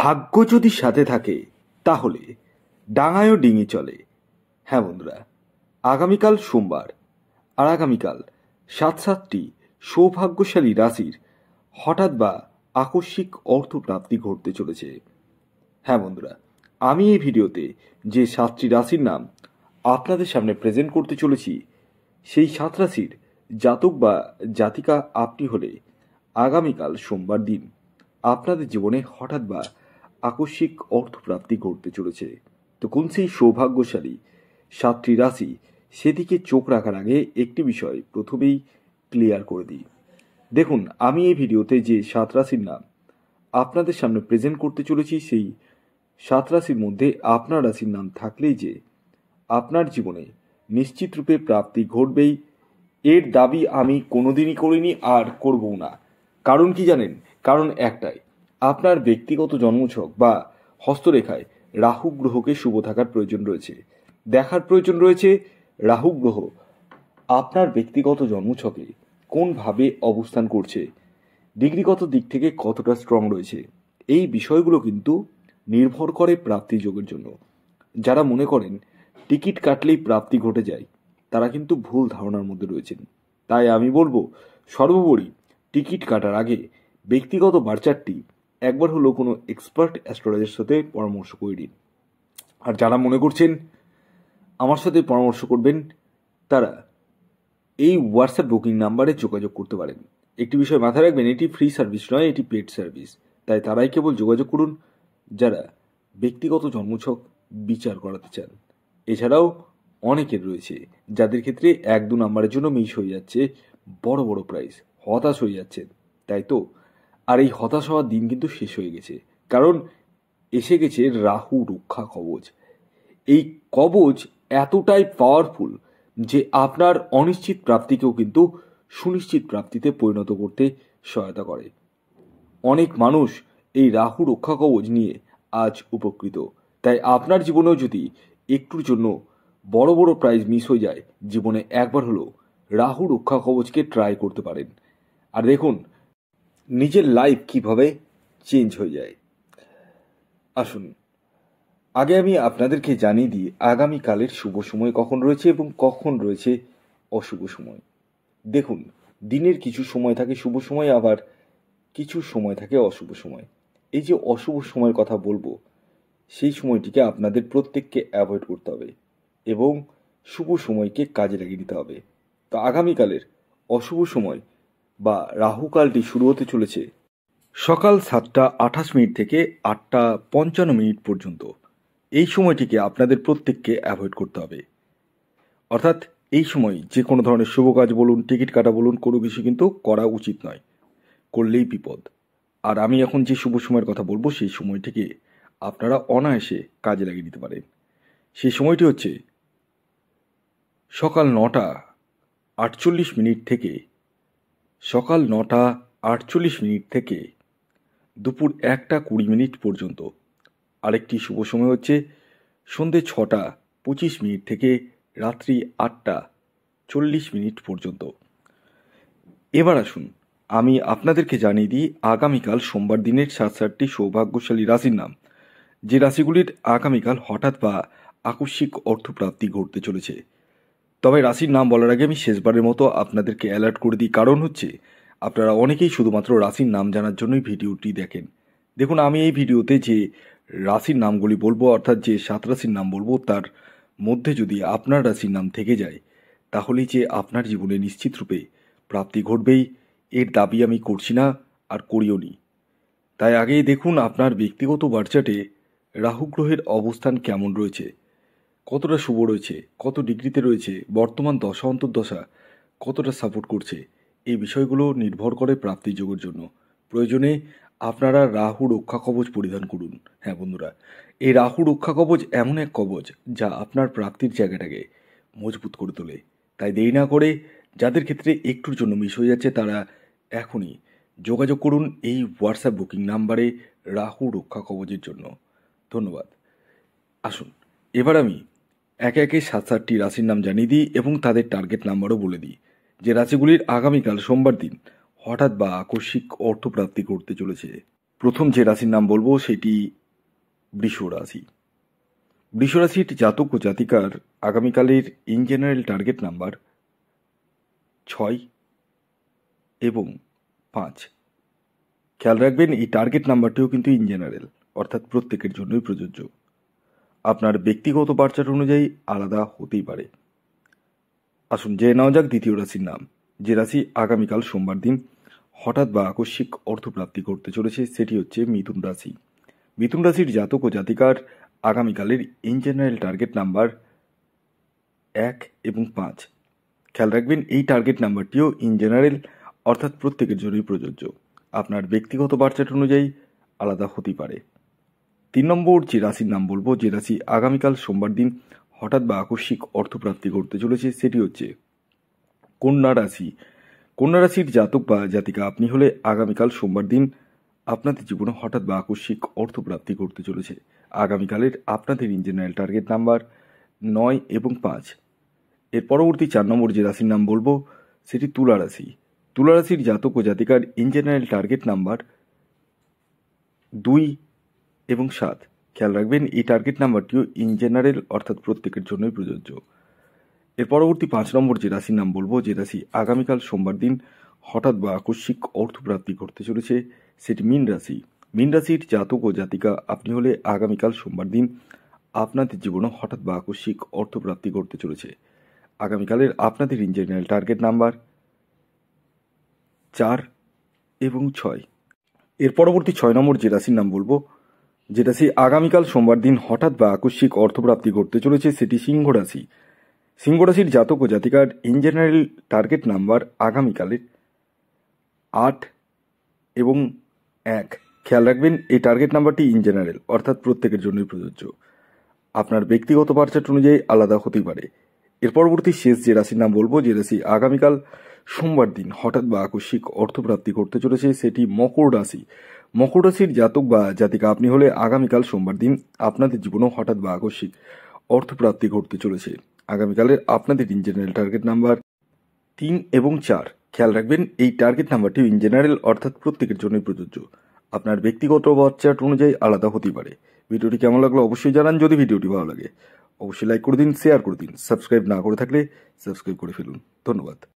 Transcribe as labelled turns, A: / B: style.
A: ভাগ্য যদি সাথে থাকে তাহলে ডাঙায়ও ডিঙি চলে হ্যাঁ বন্ধুরা আগামীকাল সোমবার আর আগামীকাল সাত সাতটি সৌভাগ্যশালী রাশির হঠাৎ বা আকস্মিক অর্থপ্রাপ্তি ঘটতে চলেছে হ্যাঁ বন্ধুরা আমি এই ভিডিওতে যে সাতটি রাশির নাম আপনাদের সামনে প্রেজেন্ট করতে চলেছি সেই সাত রাশির জাতক বা জাতিকা আপনি হলে আগামীকাল সোমবার দিন আপনাদের জীবনে হঠাৎ বা আকস্মিক অর্থপ্রাপ্তি ঘটতে চলেছে তো কোন সেই সৌভাগ্যশালী সাতটি রাশি সেদিকে চোখ রাখার আগে একটি বিষয় প্রথমেই ক্লিয়ার করে দিই দেখুন আমি এই ভিডিওতে যে সাত রাশির নাম আপনাদের সামনে প্রেজেন্ট করতে চলেছি সেই সাত রাশির মধ্যে আপনার রাশির নাম থাকলেই যে আপনার জীবনে নিশ্চিত রূপে প্রাপ্তি ঘটবেই এর দাবি আমি কোনোদিনই করিনি আর করবও না কারণ কি জানেন কারণ একটাই আপনার ব্যক্তিগত জন্মছক বা হস্তরেখায় রাহু গ্রহকে শুভ থাকার প্রয়োজন রয়েছে দেখার প্রয়োজন রয়েছে রাহু গ্রহ আপনার ব্যক্তিগত জন্মছকে কোনভাবে অবস্থান করছে ডিগ্রিগত দিক থেকে কতটা স্ট্রং রয়েছে এই বিষয়গুলো কিন্তু নির্ভর করে প্রাপ্তি যোগের জন্য যারা মনে করেন টিকিট কাটলেই প্রাপ্তি ঘটে যায় তারা কিন্তু ভুল ধারণার মধ্যে রয়েছেন তাই আমি বলবো সর্বোপরি টিকিট কাটার আগে ব্যক্তিগত বার্চারটি একবার হলো কোনো এক্সপার্ট অ্যাস্ট্রোলজার সাথে পরামর্শ করে নিন আর যারা মনে করছেন আমার সাথে পরামর্শ করবেন তারা এই হোয়াটসঅ্যাপ বুকিং নাম্বারে যোগাযোগ করতে পারেন একটি বিষয় মাথায় রাখবেন এটি ফ্রি সার্ভিস নয় এটি পেড সার্ভিস তাই তারাই কেবল যোগাযোগ করুন যারা ব্যক্তিগত জন্মছক বিচার করাতে চান এছাড়াও অনেকের রয়েছে যাদের ক্ষেত্রে এক দু নাম্বারের জন্য মিস হয়ে যাচ্ছে বড় বড় প্রাইস হতাশ হয়ে যাচ্ছে তাই তো আর এই হতাশ হওয়ার দিন কিন্তু শেষ হয়ে গেছে কারণ এসে গেছে রাহু রক্ষা কবচ এই কবচ এতটাই পাওয়ারফুল যে আপনার অনিশ্চিত প্রাপ্তিকেও কিন্তু সুনিশ্চিত প্রাপ্তিতে পরিণত করতে সহায়তা করে অনেক মানুষ এই রাহু রক্ষা কবচ নিয়ে আজ উপকৃত তাই আপনার জীবনেও যদি একটুর জন্য বড় বড় প্রাইজ মিস হয়ে যায় জীবনে একবার হলেও রাহু রক্ষা কবচকে ট্রাই করতে পারেন আর দেখুন নিজের লাইফ কিভাবে চেঞ্জ হয়ে যায় আসুন আগে আমি আপনাদেরকে জানিয়ে দিই আগামীকালের শুভ সময় কখন রয়েছে এবং কখন রয়েছে অশুভ সময় দেখুন দিনের কিছু সময় থাকে শুভ সময় আবার কিছু সময় থাকে অশুভ সময় এই যে অশুভ সময়ের কথা বলবো সেই সময়টিকে আপনাদের প্রত্যেককে অ্যাভয়েড করতে হবে এবং শুভ সময়কে কাজে লাগিয়ে নিতে হবে তো আগামীকালের অশুভ সময় বা রাহুকালটি শুরু হতে চলেছে সকাল সাতটা আঠাশ মিনিট থেকে আটটা পঞ্চান্ন মিনিট পর্যন্ত এই সময়টিকে আপনাদের প্রত্যেককে অ্যাভয়েড করতে হবে অর্থাৎ এই সময় যে কোনো ধরনের শুভ কাজ বলুন টিকিট কাটা বলুন কোনো কিছু কিন্তু করা উচিত নয় করলেই বিপদ আর আমি এখন যে শুভ সময়ের কথা বলবো সেই সময়টিকে আপনারা অনায়াসে কাজে লাগিয়ে নিতে পারেন সেই সময়টি হচ্ছে সকাল নটা আটচল্লিশ মিনিট থেকে সকাল নটা আটচল্লিশ মিনিট থেকে দুপুর একটা কুড়ি মিনিট পর্যন্ত আরেকটি শুভ সময় হচ্ছে সন্ধে ছটা পঁচিশ মিনিট থেকে রাত্রি আটটা চল্লিশ মিনিট পর্যন্ত এবার আসুন আমি আপনাদেরকে জানিয়ে দিই আগামীকাল সোমবার দিনের সাত সাতটি সৌভাগ্যশালী রাশির নাম যে রাশিগুলির আগামীকাল হঠাৎ বা আকস্মিক অর্থপ্রাপ্তি ঘটতে চলেছে তবে রাশির নাম বলার আগে আমি শেষবারের মতো আপনাদেরকে অ্যালার্ট করে দিই কারণ হচ্ছে আপনারা অনেকেই শুধুমাত্র রাশির নাম জানার জন্যই ভিডিওটি দেখেন দেখুন আমি এই ভিডিওতে যে রাশির নামগুলি বলবো অর্থাৎ যে সাত রাশির নাম বলবো তার মধ্যে যদি আপনার রাশির নাম থেকে যায় তাহলেই যে আপনার জীবনে নিশ্চিত রূপে প্রাপ্তি ঘটবেই এর দাবি আমি করছি না আর করিও নি তাই আগেই দেখুন আপনার ব্যক্তিগত বার্চাটে রাহু গ্রহের অবস্থান কেমন রয়েছে কতটা শুভ রয়েছে কত ডিগ্রিতে রয়েছে বর্তমান দশা অন্তর্দশা কতটা সাপোর্ট করছে এই বিষয়গুলো নির্ভর করে প্রাপ্তিযোগের জন্য প্রয়োজনে আপনারা রাহু রক্ষা কবচ পরিধান করুন হ্যাঁ বন্ধুরা এই রাহু রক্ষা কবচ এমন এক কবচ যা আপনার প্রাপ্তির জায়গাটাকে মজবুত করে তোলে তাই দেরি না করে যাদের ক্ষেত্রে একটুর জন্য মিস হয়ে যাচ্ছে তারা এখনই যোগাযোগ করুন এই হোয়াটসঅ্যাপ বুকিং নাম্বারে রাহু রক্ষা কবচের জন্য ধন্যবাদ আসুন এবার আমি একে একে সাত সাতটি রাশির নাম জানিয়ে দিই এবং তাদের টার্গেট নাম্বারও বলে দিই যে রাশিগুলির আগামীকাল সোমবার দিন হঠাৎ বা আকস্মিক অর্থপ্রাপ্তি করতে চলেছে প্রথম যে রাশির নাম বলবো সেটি বৃষ রাশি বৃষ রাশির জাতক ও জাতিকার আগামীকালের ইন জেনারেল টার্গেট নাম্বার ছয় এবং পাঁচ খেয়াল রাখবেন এই টার্গেট নাম্বারটিও কিন্তু ইন জেনারেল অর্থাৎ প্রত্যেকের জন্যই প্রযোজ্য আপনার ব্যক্তিগত বার্চার অনুযায়ী আলাদা হতেই পারে আসুন জেনে নেওয়া যাক দ্বিতীয় রাশির নাম যে রাশি আগামীকাল সোমবার দিন হঠাৎ বা আকস্মিক অর্থপ্রাপ্তি করতে চলেছে সেটি হচ্ছে মিথুন রাশি মিথুন রাশির জাতক ও জাতিকার আগামীকালের ইন জেনারেল টার্গেট নাম্বার এক এবং পাঁচ খেয়াল রাখবেন এই টার্গেট নাম্বারটিও ইন জেনারেল অর্থাৎ প্রত্যেকের জন্যই প্রযোজ্য আপনার ব্যক্তিগত বার্চাট অনুযায়ী আলাদা হতেই পারে তিন নম্বর যে রাশির নাম বলবো যে রাশি আগামীকাল সোমবার দিন হঠাৎ বা আকস্মিক অর্থপ্রাপ্তি করতে চলেছে সেটি হচ্ছে কন্যা রাশি কন্যা রাশির জাতক বা জাতিকা আপনি হলে আগামীকাল সোমবার দিন আপনাদের জীবনে হঠাৎ বা আকস্মিক অর্থপ্রাপ্তি করতে চলেছে আগামীকালের আপনাদের ইঞ্জিনিয়ার টার্গেট নাম্বার নয় এবং পাঁচ এর পরবর্তী চার নম্বর যে রাশির নাম বলবো সেটি তুলা রাশি তুলা রাশির জাতক ও জাতিকার ইঞ্জিনিয়াল টার্গেট নাম্বার দুই এবং সাত খেয়াল রাখবেন এই টার্গেট নাম্বারটিও ইন জেনারেল অর্থাৎ প্রত্যেকের জন্যই প্রযোজ্য এর পরবর্তী পাঁচ নম্বর যে রাশির নাম বলবো যে রাশি আগামীকাল সোমবার দিন হঠাৎ বা আকস্মিক অর্থপ্রাপ্তি করতে চলেছে সেটি মীন রাশি মীন রাশির জাতক ও জাতিকা আপনি হলে আগামীকাল সোমবার দিন আপনাদের জীবনে হঠাৎ বা আকস্মিক অর্থপ্রাপ্তি করতে চলেছে আগামীকালের আপনাদের জেনারেল টার্গেট নাম্বার চার এবং ছয় এর পরবর্তী ছয় নম্বর যে রাশির নাম বলবো যেটা সেই আগামীকাল সোমবার দিন হঠাৎ বা আকস্মিক অর্থপ্রাপ্তি করতে চলেছে সেটি সিংহ রাশি জাতক ও জাতিকার ইন জেনারেল টার্গেট নাম্বার আগামীকালের আট এবং এক খেয়াল রাখবেন এই টার্গেট নাম্বারটি ইন জেনারেল অর্থাৎ প্রত্যেকের জন্যই প্রযোজ্য আপনার ব্যক্তিগত পার্চাট অনুযায়ী আলাদা হতেই পারে এর পরবর্তী শেষ যে রাশির নাম বলবো যে রাশি আগামীকাল সোমবার দিন হঠাৎ বা আকস্মিক অর্থপ্রাপ্তি করতে চলেছে সেটি মকর রাশি মকর রাশির জাতক বা জাতিকা আপনি হলে আগামীকাল সোমবার দিন আপনাদের জীবনেও হঠাৎ বা আকস্মিক অর্থপ্রাপ্তি ঘটতে চলেছে আগামীকালের আপনাদের ইন জেনারেল টার্গেট নাম্বার তিন এবং চার খেয়াল রাখবেন এই টার্গেট নাম্বারটি ইন জেনারেল অর্থাৎ প্রত্যেকের জন্যই প্রযোজ্য আপনার ব্যক্তিগত বাচ্চা চার্ট অনুযায়ী আলাদা হতে পারে ভিডিওটি কেমন লাগলো অবশ্যই জানান যদি ভিডিওটি ভালো লাগে অবশ্যই লাইক করে দিন শেয়ার করে দিন সাবস্ক্রাইব না করে থাকলে সাবস্ক্রাইব করে ফেলুন ধন্যবাদ